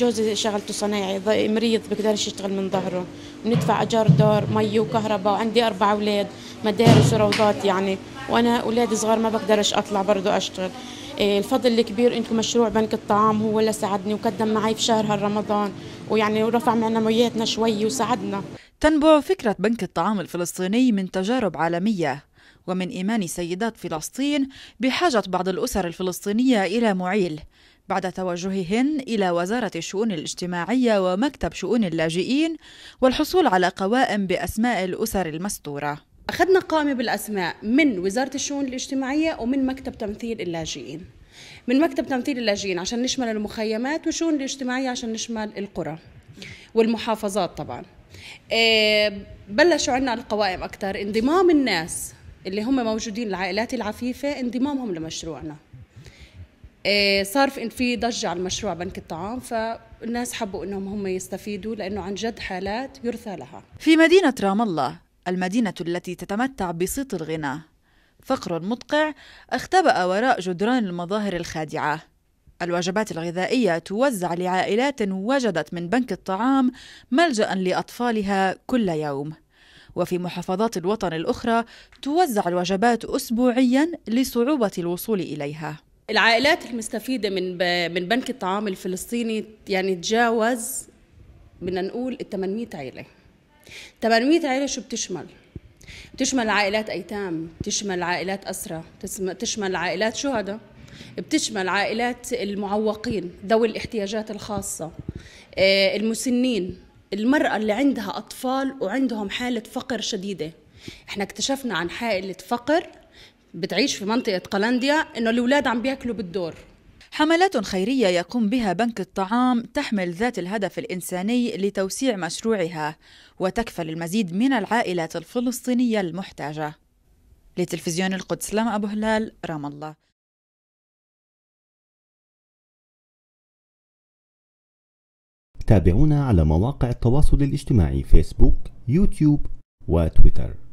جوزي شغلته صنايعي مريض بيقدرش يشتغل من ظهره بندفع اجار دار مي وكهرباء وعندي اربع اولاد مدارس وروضات يعني وانا اولادي صغار ما بقدرش اطلع برضه اشتغل إيه، الفضل الكبير انكم مشروع بنك الطعام هو اللي ساعدني وقدم معي في شهر هالرمضان ويعني ورفع معنوياتنا شوي وساعدنا تنبع فكرة بنك الطعام الفلسطيني من تجارب عالمية ومن إيمان سيدات فلسطين بحاجة بعض الأسر الفلسطينية إلى معيل بعد توجههن إلى وزارة الشؤون الاجتماعية ومكتب شؤون اللاجئين والحصول على قوائم بأسماء الأسر المستورة أخذنا قائمة بالأسماء من وزارة الشؤون الاجتماعية ومن مكتب تمثيل اللاجئين من مكتب تمثيل اللاجئين عشان نشمل المخيمات والشؤون الاجتماعية عشان نشمل القرى والمحافظات طبعا إيه، بلشوا عنا القوائم أكثر انضمام الناس اللي هم موجودين العائلات العفيفه انضمامهم لمشروعنا إيه، صار في ضجة على المشروع بنك الطعام فالناس حبوا انهم هم يستفيدوا لانه عن جد حالات يرثى لها. في مدينة رام الله، المدينة التي تتمتع بصيت الغنى، فقر مدقع اختبأ وراء جدران المظاهر الخادعة. الوجبات الغذائية توزع لعائلات وجدت من بنك الطعام ملجأ لأطفالها كل يوم. وفي محافظات الوطن الأخرى توزع الوجبات أسبوعيا لصعوبة الوصول إليها العائلات المستفيدة من من بنك الطعام الفلسطيني يعني تجاوز بدنا نقول 800 عائلة 800 عائلة شو بتشمل؟ بتشمل عائلات أيتام بتشمل عائلات أسرى بتشمل عائلات شهداء بتشمل عائلات المعوقين ذوي الاحتياجات الخاصة آه، المسنين المرأة اللي عندها أطفال وعندهم حالة فقر شديدة احنا اكتشفنا عن حالة فقر بتعيش في منطقة قلنديا انه الأولاد عم بياكلوا بالدور حملات خيرية يقوم بها بنك الطعام تحمل ذات الهدف الإنساني لتوسيع مشروعها وتكفل المزيد من العائلات الفلسطينية المحتاجة لتلفزيون القدس لم أبو هلال رام الله تابعونا على مواقع التواصل الاجتماعي فيسبوك يوتيوب وتويتر